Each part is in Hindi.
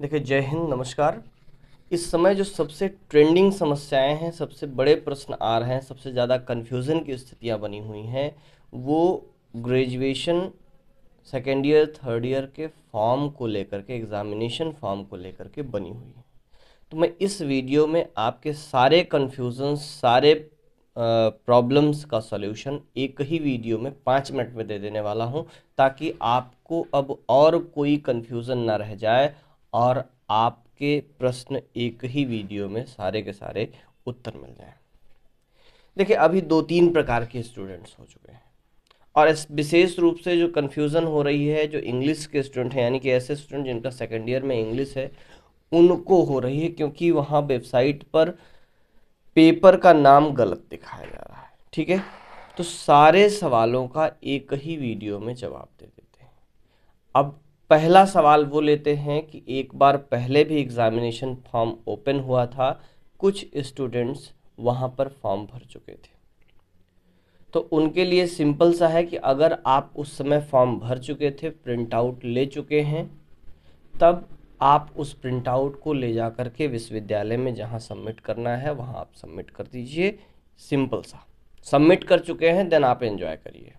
देखिए जय हिंद नमस्कार इस समय जो सबसे ट्रेंडिंग समस्याएं हैं सबसे बड़े प्रश्न आ रहे हैं सबसे ज़्यादा कन्फ्यूज़न की स्थितियां बनी हुई हैं वो graduation second year third year के फॉर्म को लेकर के एग्ज़ामिनेशन फॉर्म को लेकर के बनी हुई है तो मैं इस वीडियो में आपके सारे कन्फ्यूज़न सारे प्रॉब्लम्स का सॉल्यूशन एक ही वीडियो में पाँच मिनट में दे देने वाला हूँ ताकि आपको अब और कोई कन्फ्यूज़न ना रह जाए और आपके प्रश्न एक ही वीडियो में सारे के सारे उत्तर मिल जाए देखिए अभी दो तीन प्रकार के स्टूडेंट्स हो चुके हैं और विशेष रूप से जो कन्फ्यूज़न हो रही है जो इंग्लिश के स्टूडेंट हैं यानी कि ऐसे स्टूडेंट जिनका सेकेंड ईयर में इंग्लिश है उनको हो रही है क्योंकि वहाँ वेबसाइट पर पेपर का नाम गलत दिखाया जा रहा है ठीक है तो सारे सवालों का एक ही वीडियो में जवाब दे देते हैं अब पहला सवाल वो लेते हैं कि एक बार पहले भी एग्ज़ामिनेशन फॉर्म ओपन हुआ था कुछ स्टूडेंट्स वहाँ पर फॉर्म भर चुके थे तो उनके लिए सिंपल सा है कि अगर आप उस समय फॉर्म भर चुके थे प्रिंट आउट ले चुके हैं तब आप उस प्रिंट आउट को ले जा कर के विश्वविद्यालय में जहाँ सबमिट करना है वहाँ आप सबमिट कर दीजिए सिंपल सा सबमिट कर चुके हैं देन आप एंजॉय करिए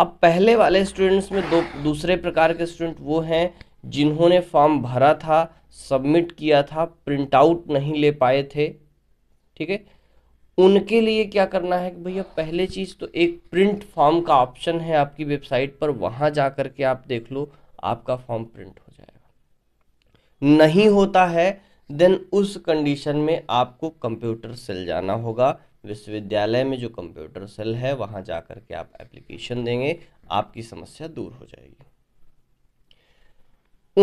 अब पहले वाले स्टूडेंट्स में दो दूसरे प्रकार के स्टूडेंट वो हैं जिन्होंने फॉर्म भरा था सबमिट किया था प्रिंट आउट नहीं ले पाए थे ठीक है उनके लिए क्या करना है कि भैया पहले चीज़ तो एक प्रिंट फॉर्म का ऑप्शन है आपकी वेबसाइट पर वहाँ जा के आप देख लो आपका फॉर्म प्रिंट हो जाएगा नहीं होता है देन उस कंडीशन में आपको कंप्यूटर सेल जाना होगा विश्वविद्यालय में जो कंप्यूटर सेल है वहाँ जा कर के आप एप्लीकेशन देंगे आपकी समस्या दूर हो जाएगी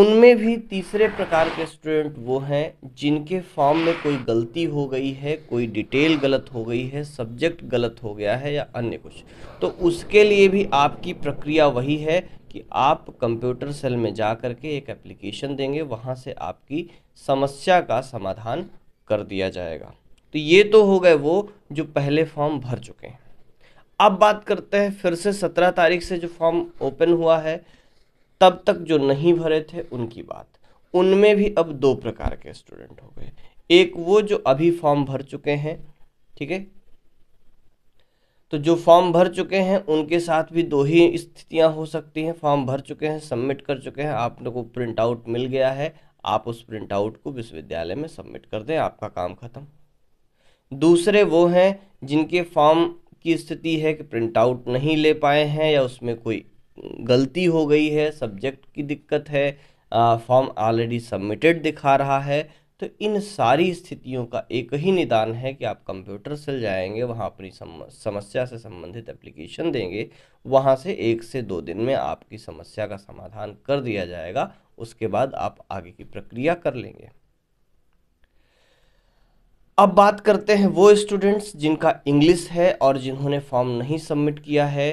उनमें भी तीसरे प्रकार के स्टूडेंट वो हैं जिनके फॉर्म में कोई गलती हो गई है कोई डिटेल गलत हो गई है सब्जेक्ट गलत हो गया है या अन्य कुछ तो उसके लिए भी आपकी प्रक्रिया वही है कि आप कंप्यूटर सेल में जा कर के एक एप्लीकेशन देंगे वहाँ से आपकी समस्या का समाधान कर दिया जाएगा तो ये तो हो गए वो जो पहले फॉर्म भर चुके हैं अब बात करते हैं फिर से सत्रह तारीख से जो फॉर्म ओपन हुआ है तब तक जो नहीं भरे थे उनकी बात उनमें भी अब दो प्रकार के स्टूडेंट हो गए एक वो जो अभी फॉर्म भर चुके हैं ठीक है तो जो फॉर्म भर चुके हैं उनके साथ भी दो ही स्थितियां हो सकती हैं फॉर्म भर चुके हैं सबमिट कर चुके हैं आप लोग को प्रिंट आउट मिल गया है आप उस प्रिंट आउट को विश्वविद्यालय में सबमिट कर दें आपका काम खत्म दूसरे वो हैं जिनके फॉर्म की स्थिति है कि प्रिंट आउट नहीं ले पाए हैं या उसमें कोई गलती हो गई है सब्जेक्ट की दिक्कत है फॉर्म ऑलरेडी सबमिटेड दिखा रहा है तो इन सारी स्थितियों का एक ही निदान है कि आप कंप्यूटर सेल जाएंगे वहाँ अपनी समस्या से संबंधित एप्लीकेशन देंगे वहाँ से एक से दो दिन में आपकी समस्या का समाधान कर दिया जाएगा उसके बाद आप आगे की प्रक्रिया कर लेंगे अब बात करते हैं वो स्टूडेंट्स जिनका इंग्लिश है और जिन्होंने फॉर्म नहीं सबमिट किया है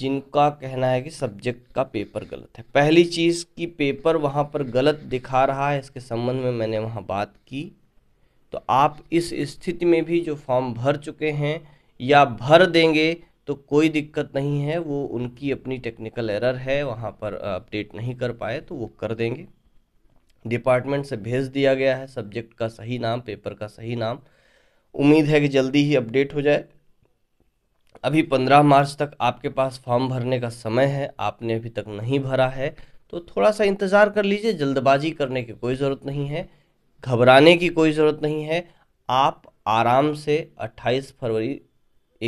जिनका कहना है कि सब्जेक्ट का पेपर गलत है पहली चीज़ कि पेपर वहाँ पर गलत दिखा रहा है इसके संबंध में मैंने वहाँ बात की तो आप इस स्थिति में भी जो फॉर्म भर चुके हैं या भर देंगे तो कोई दिक्कत नहीं है वो उनकी अपनी टेक्निकल एरर है वहाँ पर अपडेट नहीं कर पाए तो वो कर देंगे डिपार्टमेंट से भेज दिया गया है सब्जेक्ट का सही नाम पेपर का सही नाम उम्मीद है कि जल्दी ही अपडेट हो जाए अभी पंद्रह मार्च तक आपके पास फॉर्म भरने का समय है आपने अभी तक नहीं भरा है तो थोड़ा सा इंतज़ार कर लीजिए जल्दबाजी करने की कोई ज़रूरत नहीं है घबराने की कोई ज़रूरत नहीं है आप आराम से 28 फरवरी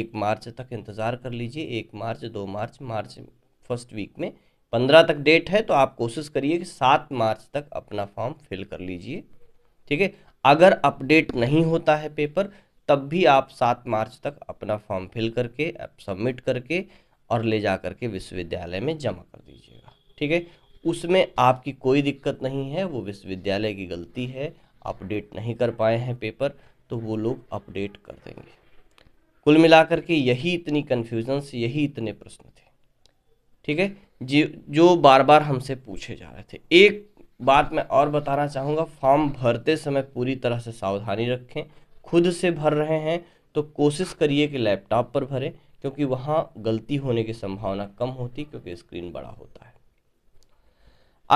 एक मार्च तक इंतज़ार कर लीजिए एक मार्च दो मार्च मार्च फर्स्ट वीक में पंद्रह तक डेट है तो आप कोशिश करिए कि सात मार्च तक अपना फॉर्म फिल कर लीजिए ठीक है अगर अपडेट नहीं होता है पेपर तब भी आप सात मार्च तक अपना फॉर्म फिल करके सबमिट करके और ले जा करके विश्वविद्यालय में जमा कर दीजिएगा ठीक है उसमें आपकी कोई दिक्कत नहीं है वो विश्वविद्यालय की गलती है अपडेट नहीं कर पाए हैं पेपर तो वो लोग अपडेट कर देंगे कुल मिलाकर के यही इतनी कन्फ्यूजन्स यही इतने प्रश्न थे ठीक है जो बार बार हमसे पूछे जा रहे थे एक बात मैं और बताना चाहूँगा फॉर्म भरते समय पूरी तरह से सावधानी रखें खुद से भर रहे हैं तो कोशिश करिए कि लैपटॉप पर भरें क्योंकि वहाँ गलती होने की संभावना कम होती क्योंकि स्क्रीन बड़ा होता है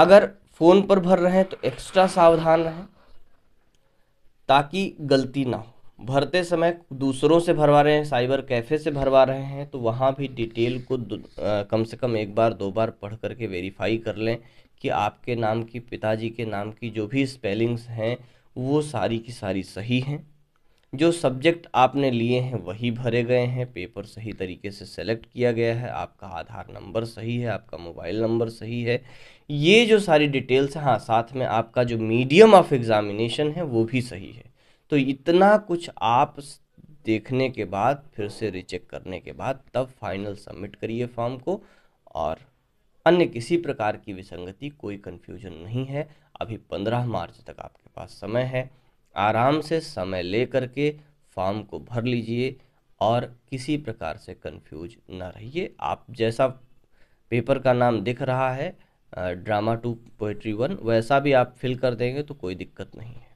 अगर फ़ोन पर भर रहे हैं तो एक्स्ट्रा सावधान रहें ताकि गलती ना हो भरते समय दूसरों से भरवा रहे हैं साइबर कैफ़े से भरवा रहे हैं तो वहाँ भी डिटेल को आ, कम से कम एक बार दो बार पढ़ करके वेरीफाई कर लें कि आपके नाम की पिताजी के नाम की जो भी स्पेलिंग्स हैं वो सारी की सारी सही हैं जो सब्जेक्ट आपने लिए हैं वही भरे गए हैं पेपर सही तरीके से सेलेक्ट किया गया है आपका आधार नंबर सही है आपका मोबाइल नंबर सही है ये जो सारी डिटेल्स हैं हाँ साथ में आपका जो मीडियम ऑफ एग्ज़ामिनेशन है वो भी सही है तो इतना कुछ आप देखने के बाद फिर से रिचेक करने के बाद तब फाइनल सबमिट करिए फॉर्म को और अन्य किसी प्रकार की विसंगति कोई कन्फ्यूजन नहीं है अभी पंद्रह मार्च तक आपके पास समय है आराम से समय ले करके फॉर्म को भर लीजिए और किसी प्रकार से कंफ्यूज ना रहिए आप जैसा पेपर का नाम दिख रहा है ड्रामा टू पोइट्री वन वैसा भी आप फिल कर देंगे तो कोई दिक्कत नहीं है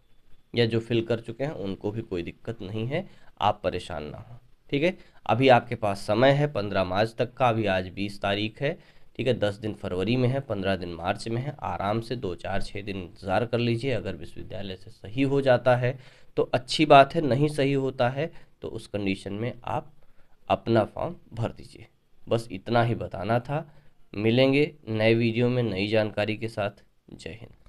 या जो फिल कर चुके हैं उनको भी कोई दिक्कत नहीं है आप परेशान ना हो ठीक है अभी आपके पास समय है पंद्रह मार्च तक का अभी आज बीस तारीख है ठीक है दस दिन फरवरी में है पंद्रह दिन मार्च में है आराम से दो चार छः दिन इंतज़ार कर लीजिए अगर विश्वविद्यालय से सही हो जाता है तो अच्छी बात है नहीं सही होता है तो उस कंडीशन में आप अपना फॉर्म भर दीजिए बस इतना ही बताना था मिलेंगे नए वीडियो में नई जानकारी के साथ जय हिंद